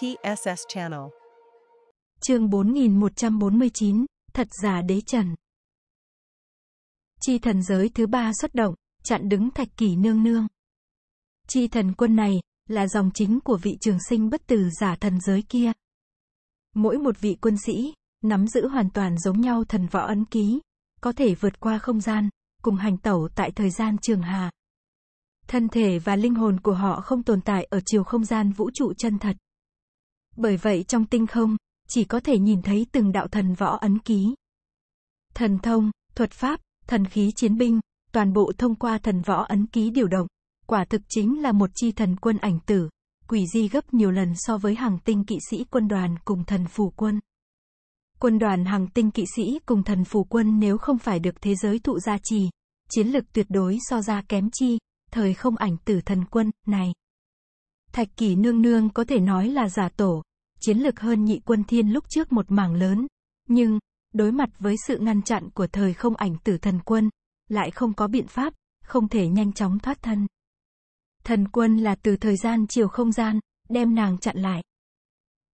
TSS Channel. Chương 4149, thật giả đế trần. Chi thần giới thứ ba xuất động, chặn đứng thạch kỷ nương nương. Chi thần quân này, là dòng chính của vị trường sinh bất tử giả thần giới kia. Mỗi một vị quân sĩ, nắm giữ hoàn toàn giống nhau thần võ ấn ký, có thể vượt qua không gian, cùng hành tẩu tại thời gian trường hà. Thân thể và linh hồn của họ không tồn tại ở chiều không gian vũ trụ chân thật. Bởi vậy trong tinh không, chỉ có thể nhìn thấy từng đạo thần võ ấn ký. Thần thông, thuật pháp, thần khí chiến binh, toàn bộ thông qua thần võ ấn ký điều động, quả thực chính là một chi thần quân ảnh tử, quỷ di gấp nhiều lần so với hàng tinh kỵ sĩ quân đoàn cùng thần phù quân. Quân đoàn hàng tinh kỵ sĩ cùng thần phù quân nếu không phải được thế giới thụ gia trì, chiến lực tuyệt đối so ra kém chi, thời không ảnh tử thần quân, này. Thạch kỷ nương nương có thể nói là giả tổ, chiến lược hơn nhị quân thiên lúc trước một mảng lớn. Nhưng, đối mặt với sự ngăn chặn của thời không ảnh tử thần quân, lại không có biện pháp, không thể nhanh chóng thoát thân. Thần quân là từ thời gian chiều không gian, đem nàng chặn lại.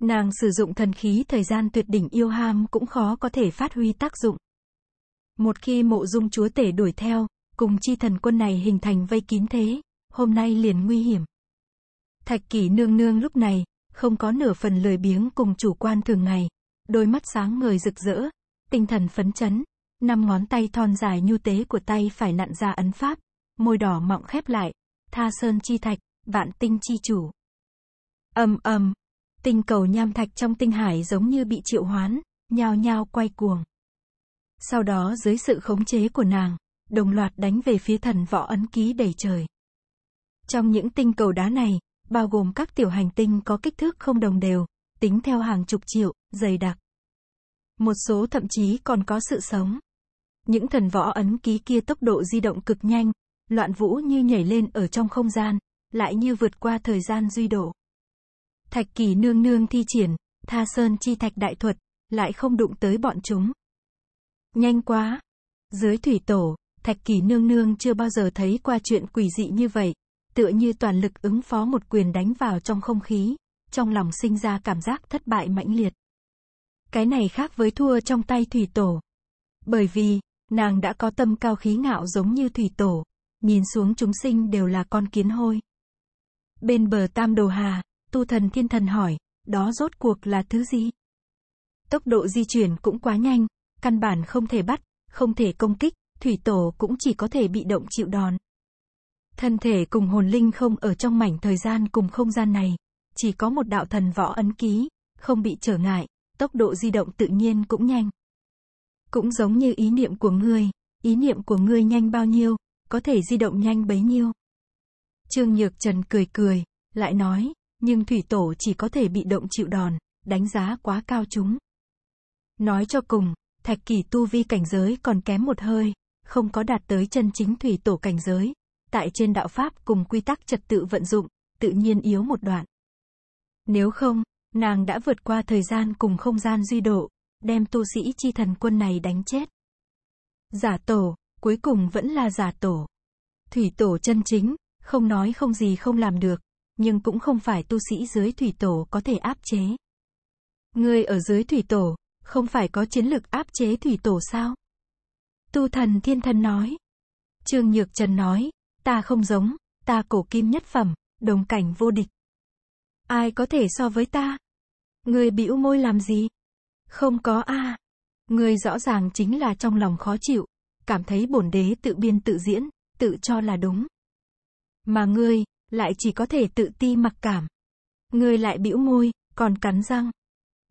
Nàng sử dụng thần khí thời gian tuyệt đỉnh yêu ham cũng khó có thể phát huy tác dụng. Một khi mộ dung chúa tể đuổi theo, cùng chi thần quân này hình thành vây kín thế, hôm nay liền nguy hiểm. Thạch kỷ nương nương lúc này, không có nửa phần lười biếng cùng chủ quan thường ngày. Đôi mắt sáng ngời rực rỡ, tinh thần phấn chấn, năm ngón tay thon dài nhu tế của tay phải nặn ra ấn pháp, môi đỏ mọng khép lại, tha sơn chi thạch, vạn tinh chi chủ. âm âm, tinh cầu nham thạch trong tinh hải giống như bị triệu hoán, nhao nhao quay cuồng. Sau đó dưới sự khống chế của nàng, đồng loạt đánh về phía thần võ ấn ký đầy trời. Trong những tinh cầu đá này, bao gồm các tiểu hành tinh có kích thước không đồng đều, tính theo hàng chục triệu, dày đặc. Một số thậm chí còn có sự sống. Những thần võ ấn ký kia tốc độ di động cực nhanh, loạn vũ như nhảy lên ở trong không gian, lại như vượt qua thời gian duy độ. Thạch kỳ nương nương thi triển, tha sơn chi thạch đại thuật, lại không đụng tới bọn chúng. Nhanh quá! Dưới thủy tổ, thạch kỳ nương nương chưa bao giờ thấy qua chuyện quỷ dị như vậy, tựa như toàn lực ứng phó một quyền đánh vào trong không khí, trong lòng sinh ra cảm giác thất bại mãnh liệt. Cái này khác với thua trong tay thủy tổ. Bởi vì, nàng đã có tâm cao khí ngạo giống như thủy tổ, nhìn xuống chúng sinh đều là con kiến hôi. Bên bờ Tam Đồ Hà, tu thần thiên thần hỏi, đó rốt cuộc là thứ gì? Tốc độ di chuyển cũng quá nhanh, căn bản không thể bắt, không thể công kích, thủy tổ cũng chỉ có thể bị động chịu đòn. Thân thể cùng hồn linh không ở trong mảnh thời gian cùng không gian này, chỉ có một đạo thần võ ấn ký, không bị trở ngại, tốc độ di động tự nhiên cũng nhanh. Cũng giống như ý niệm của ngươi, ý niệm của ngươi nhanh bao nhiêu, có thể di động nhanh bấy nhiêu. Trương Nhược Trần cười cười, lại nói, nhưng thủy tổ chỉ có thể bị động chịu đòn, đánh giá quá cao chúng. Nói cho cùng, thạch kỳ tu vi cảnh giới còn kém một hơi, không có đạt tới chân chính thủy tổ cảnh giới, tại trên đạo pháp cùng quy tắc trật tự vận dụng, tự nhiên yếu một đoạn. Nếu không, nàng đã vượt qua thời gian cùng không gian duy độ, đem tu sĩ chi thần quân này đánh chết. Giả tổ, cuối cùng vẫn là giả tổ. Thủy tổ chân chính, không nói không gì không làm được, nhưng cũng không phải tu sĩ dưới thủy tổ có thể áp chế. Ngươi ở dưới thủy tổ, không phải có chiến lực áp chế thủy tổ sao? Tu thần thiên thần nói. Trương Nhược Trần nói, Ta không giống, ta cổ kim nhất phẩm, đồng cảnh vô địch. Ai có thể so với ta? Người bĩu môi làm gì? Không có a. À. Người rõ ràng chính là trong lòng khó chịu, cảm thấy bổn đế tự biên tự diễn, tự cho là đúng. Mà ngươi, lại chỉ có thể tự ti mặc cảm. Ngươi lại bĩu môi, còn cắn răng.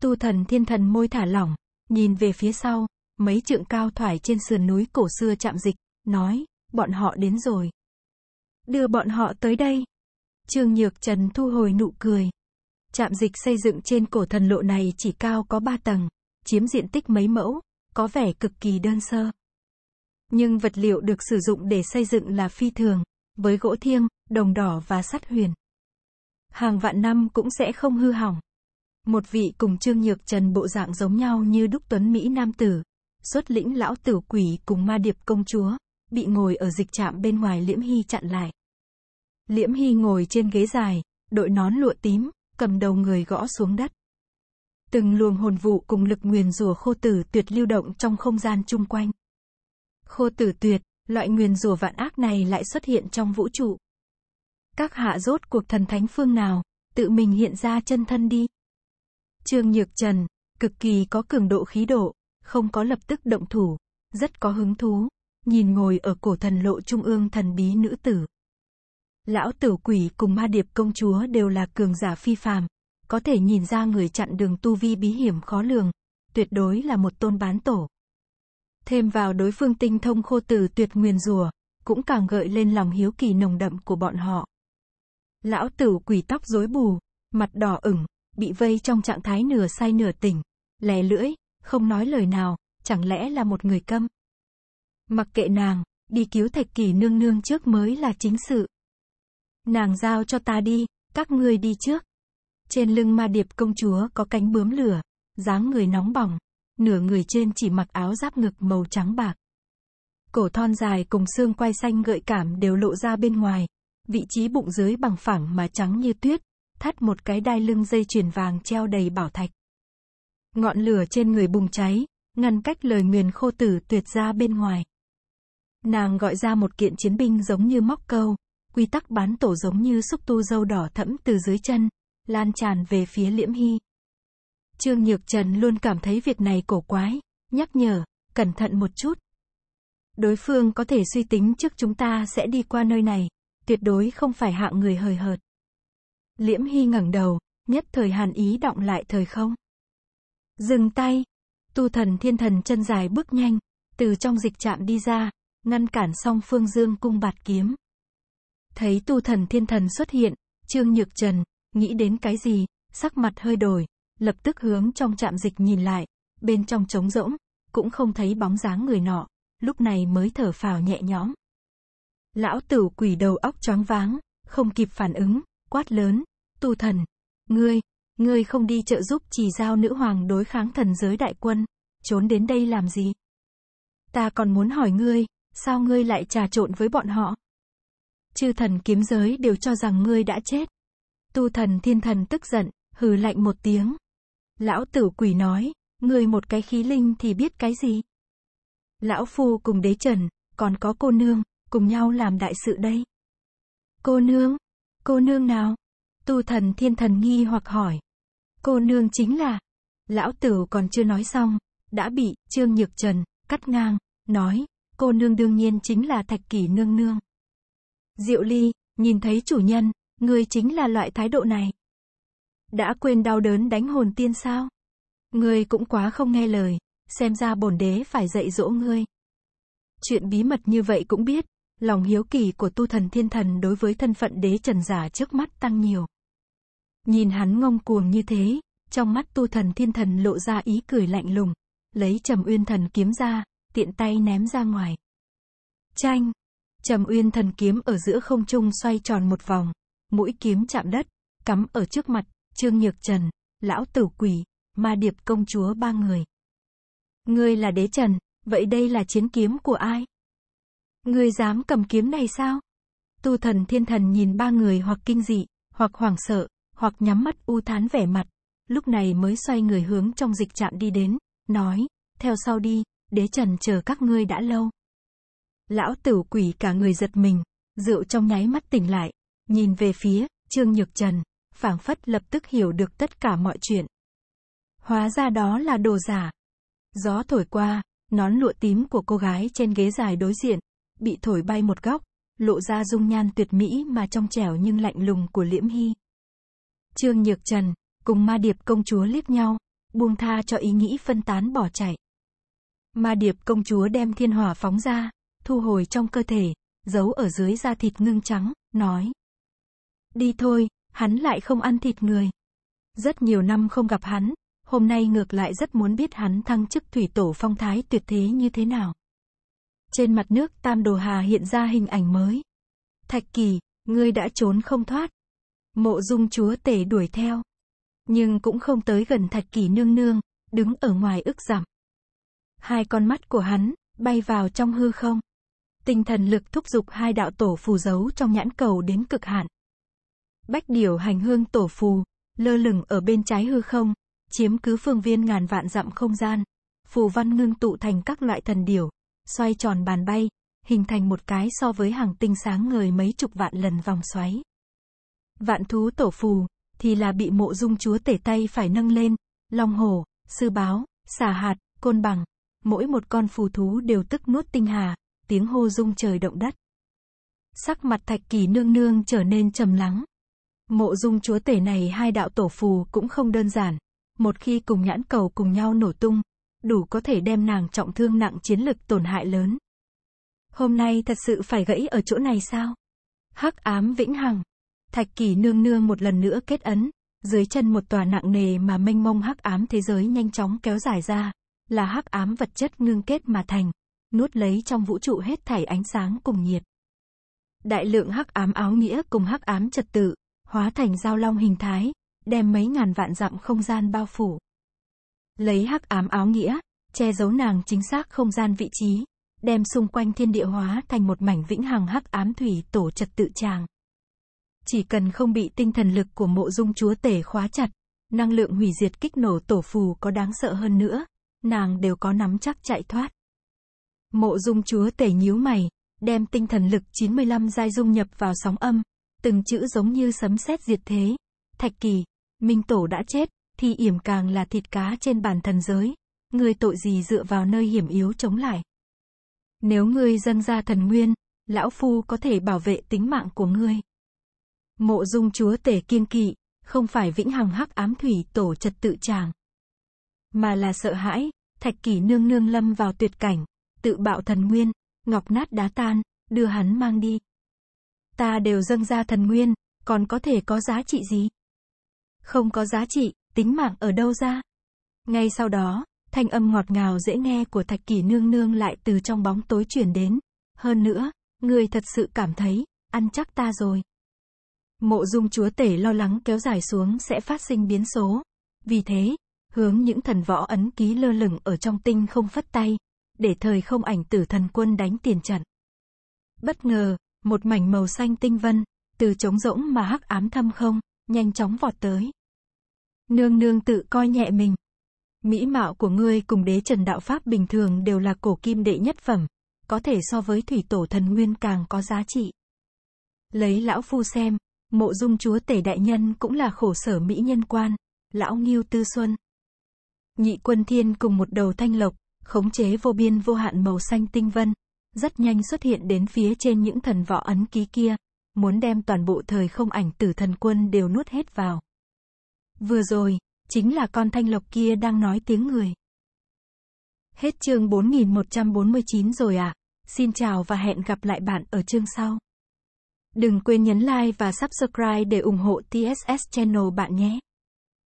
Tu thần thiên thần môi thả lỏng, nhìn về phía sau, mấy trượng cao thoải trên sườn núi cổ xưa chạm dịch, nói, bọn họ đến rồi. Đưa bọn họ tới đây. Trương Nhược Trần thu hồi nụ cười. Trạm dịch xây dựng trên cổ thần lộ này chỉ cao có 3 tầng, chiếm diện tích mấy mẫu, có vẻ cực kỳ đơn sơ. Nhưng vật liệu được sử dụng để xây dựng là phi thường, với gỗ thiêng, đồng đỏ và sắt huyền. Hàng vạn năm cũng sẽ không hư hỏng. Một vị cùng Trương Nhược Trần bộ dạng giống nhau như Đúc Tuấn Mỹ Nam Tử, xuất lĩnh lão tử quỷ cùng ma điệp công chúa, bị ngồi ở dịch trạm bên ngoài Liễm Hy chặn lại. Liễm Hy ngồi trên ghế dài, đội nón lụa tím, cầm đầu người gõ xuống đất. Từng luồng hồn vụ cùng lực nguyền rùa khô tử tuyệt lưu động trong không gian chung quanh. Khô tử tuyệt, loại nguyền rùa vạn ác này lại xuất hiện trong vũ trụ. Các hạ rốt cuộc thần thánh phương nào, tự mình hiện ra chân thân đi. Trương Nhược Trần, cực kỳ có cường độ khí độ, không có lập tức động thủ, rất có hứng thú, nhìn ngồi ở cổ thần lộ trung ương thần bí nữ tử. Lão tử quỷ cùng ma điệp công chúa đều là cường giả phi phàm, có thể nhìn ra người chặn đường tu vi bí hiểm khó lường, tuyệt đối là một tôn bán tổ. Thêm vào đối phương tinh thông khô từ tuyệt nguyền rùa, cũng càng gợi lên lòng hiếu kỳ nồng đậm của bọn họ. Lão tử quỷ tóc rối bù, mặt đỏ ửng, bị vây trong trạng thái nửa say nửa tỉnh, lè lưỡi, không nói lời nào, chẳng lẽ là một người câm? Mặc kệ nàng, đi cứu thạch kỷ nương nương trước mới là chính sự. Nàng giao cho ta đi, các ngươi đi trước. Trên lưng ma điệp công chúa có cánh bướm lửa, dáng người nóng bỏng, nửa người trên chỉ mặc áo giáp ngực màu trắng bạc. Cổ thon dài cùng xương quai xanh gợi cảm đều lộ ra bên ngoài, vị trí bụng dưới bằng phẳng mà trắng như tuyết, thắt một cái đai lưng dây chuyền vàng treo đầy bảo thạch. Ngọn lửa trên người bùng cháy, ngăn cách lời nguyền khô tử tuyệt ra bên ngoài. Nàng gọi ra một kiện chiến binh giống như móc câu, quy tắc bán tổ giống như xúc tu dâu đỏ thẫm từ dưới chân, lan tràn về phía Liễm Hy. Trương Nhược Trần luôn cảm thấy việc này cổ quái, nhắc nhở, cẩn thận một chút. Đối phương có thể suy tính trước chúng ta sẽ đi qua nơi này, tuyệt đối không phải hạng người hời hợt. Liễm Hy ngẩng đầu, nhất thời hàn ý động lại thời không. Dừng tay, tu thần thiên thần chân dài bước nhanh, từ trong dịch trạm đi ra, ngăn cản song phương dương cung bạt kiếm. Thấy tu thần thiên thần xuất hiện, Trương Nhược Trần, nghĩ đến cái gì, sắc mặt hơi đổi, lập tức hướng trong trạm dịch nhìn lại, bên trong trống rỗng, cũng không thấy bóng dáng người nọ, lúc này mới thở phào nhẹ nhõm. Lão tử quỷ đầu óc choáng váng, không kịp phản ứng, quát lớn, tu thần, ngươi, ngươi không đi trợ giúp chỉ giao nữ hoàng đối kháng thần giới đại quân, trốn đến đây làm gì? Ta còn muốn hỏi ngươi, sao ngươi lại trà trộn với bọn họ? Chư thần kiếm giới đều cho rằng ngươi đã chết. Tu thần thiên thần tức giận, hừ lạnh một tiếng. Lão tử quỷ nói, ngươi một cái khí linh thì biết cái gì? Lão phu cùng đế trần, còn có cô nương, cùng nhau làm đại sự đây. Cô nương? Cô nương nào? Tu thần thiên thần nghi hoặc hỏi. Cô nương chính là. Lão tử còn chưa nói xong, đã bị Trương Nhược Trần cắt ngang, nói, cô nương đương nhiên chính là Thạch Kỷ nương nương. Diệu Ly, nhìn thấy chủ nhân, ngươi chính là loại thái độ này. Đã quên đau đớn đánh hồn tiên sao? Ngươi cũng quá không nghe lời, xem ra bổn đế phải dạy dỗ ngươi. Chuyện bí mật như vậy cũng biết, lòng hiếu kỳ của tu thần thiên thần đối với thân phận đế trần giả trước mắt tăng nhiều. Nhìn hắn ngông cuồng như thế, trong mắt tu thần thiên thần lộ ra ý cười lạnh lùng, lấy trầm uyên thần kiếm ra, tiện tay ném ra ngoài. Chanh! Trầm Uyên thần kiếm ở giữa không trung xoay tròn một vòng, mũi kiếm chạm đất, cắm ở trước mặt, Trương Nhược Trần, lão tử quỷ, ma điệp công chúa ba người. Ngươi là đế trần, vậy đây là chiến kiếm của ai? Ngươi dám cầm kiếm này sao? Tu thần thiên thần nhìn ba người hoặc kinh dị, hoặc hoảng sợ, hoặc nhắm mắt u thán vẻ mặt, lúc này mới xoay người hướng trong dịch trạm đi đến, nói, theo sau đi, đế trần chờ các ngươi đã lâu. Lão tử quỷ cả người giật mình, rượu trong nháy mắt tỉnh lại, nhìn về phía, trương nhược trần, phảng phất lập tức hiểu được tất cả mọi chuyện. Hóa ra đó là đồ giả. Gió thổi qua, nón lụa tím của cô gái trên ghế dài đối diện, bị thổi bay một góc, lộ ra dung nhan tuyệt mỹ mà trong trẻo nhưng lạnh lùng của Liễm Hy. Trương Nhược Trần, cùng ma điệp công chúa liếc nhau, buông tha cho ý nghĩ phân tán bỏ chạy. Ma điệp công chúa đem thiên hỏa phóng ra, thu hồi trong cơ thể, giấu ở dưới da thịt ngưng trắng, nói. Đi thôi, hắn lại không ăn thịt người. Rất nhiều năm không gặp hắn, hôm nay ngược lại rất muốn biết hắn thăng chức thủy tổ phong thái tuyệt thế như thế nào. Trên mặt nước Tam Đồ Hà hiện ra hình ảnh mới. Thạch Kỳ, ngươi đã trốn không thoát. Mộ dung chúa tể đuổi theo. Nhưng cũng không tới gần Thạch Kỳ nương nương, đứng ở ngoài ức giảm hai con mắt của hắn bay vào trong hư không. Tinh thần lực thúc giục hai đạo tổ phù giấu trong nhãn cầu đến cực hạn. Bách điểu hành hương tổ phù, lơ lửng ở bên trái hư không, chiếm cứ phương viên ngàn vạn dặm không gian. Phù văn ngưng tụ thành các loại thần điểu, xoay tròn bàn bay, hình thành một cái so với hàng tinh sáng người mấy chục vạn lần vòng xoáy. Vạn thú tổ phù, thì là bị mộ dung chúa tể tay phải nâng lên, long hồ, sư báo, xà hạt, côn bằng, mỗi một con phù thú đều tức nuốt tinh hà, tiếng hô rung trời động đất. Sắc mặt thạch kỳ nương nương trở nên trầm lắng. Mộ dung chúa tể này hai đạo tổ phù cũng không đơn giản. Một khi cùng nhãn cầu cùng nhau nổ tung, đủ có thể đem nàng trọng thương nặng chiến lực tổn hại lớn. Hôm nay thật sự phải gãy ở chỗ này sao? Hắc ám vĩnh hằng. Thạch kỳ nương nương một lần nữa kết ấn, dưới chân một tòa nặng nề mà mênh mông hắc ám thế giới nhanh chóng kéo dài ra, là hắc ám vật chất ngưng kết mà thành, nuốt lấy trong vũ trụ hết thảy ánh sáng cùng nhiệt. Đại lượng hắc ám áo nghĩa cùng hắc ám trật tự, hóa thành giao long hình thái, đem mấy ngàn vạn dặm không gian bao phủ. Lấy hắc ám áo nghĩa, che giấu nàng chính xác không gian vị trí, đem xung quanh thiên địa hóa thành một mảnh vĩnh hằng hắc ám thủy tổ trật tự tràng. Chỉ cần không bị tinh thần lực của mộ dung chúa tể khóa chặt, năng lượng hủy diệt kích nổ tổ phù có đáng sợ hơn nữa, nàng đều có nắm chắc chạy thoát. Mộ dung chúa tể nhíu mày, đem tinh thần lực 95 giai dung nhập vào sóng âm, từng chữ giống như sấm sét diệt thế. Thạch kỳ, minh tổ đã chết, thì yểm càng là thịt cá trên bản thần giới, người tội gì dựa vào nơi hiểm yếu chống lại. Nếu ngươi dâng ra thần nguyên, lão phu có thể bảo vệ tính mạng của ngươi. Mộ dung chúa tể kiên kỵ, không phải vĩnh hằng hắc ám thủy tổ trật tự chàng mà là sợ hãi, thạch kỷ nương nương lâm vào tuyệt cảnh, tự bạo thần nguyên, ngọc nát đá tan, đưa hắn mang đi. Ta đều dâng ra thần nguyên, còn có thể có giá trị gì? Không có giá trị, tính mạng ở đâu ra? Ngay sau đó, thanh âm ngọt ngào dễ nghe của thạch kỷ nương nương lại từ trong bóng tối chuyển đến. Hơn nữa, người thật sự cảm thấy, ăn chắc ta rồi. Mộ dung chúa tể lo lắng kéo dài xuống sẽ phát sinh biến số. Vì thế, hướng những thần võ ấn ký lơ lửng ở trong tinh không phất tay, để thời không ảnh tử thần quân đánh tiền trận. Bất ngờ, một mảnh màu xanh tinh vân, từ trống rỗng mà hắc ám thâm không, nhanh chóng vọt tới. Nương nương tự coi nhẹ mình. Mỹ mạo của ngươi cùng đế trần đạo pháp bình thường đều là cổ kim đệ nhất phẩm, có thể so với thủy tổ thần nguyên càng có giá trị. Lấy lão phu xem, mộ dung chúa tể đại nhân cũng là khổ sở mỹ nhân quan, lão nghiêu tư xuân, Nhị quân thiên cùng một đầu thanh lộc, khống chế vô biên vô hạn màu xanh tinh vân, rất nhanh xuất hiện đến phía trên những thần võ ấn ký kia, muốn đem toàn bộ thời không ảnh tử thần quân đều nuốt hết vào. Vừa rồi, chính là con thanh lộc kia đang nói tiếng người. Hết chương 4149 rồi à, xin chào và hẹn gặp lại bạn ở chương sau. Đừng quên nhấn like và subscribe để ủng hộ TSS Channel bạn nhé.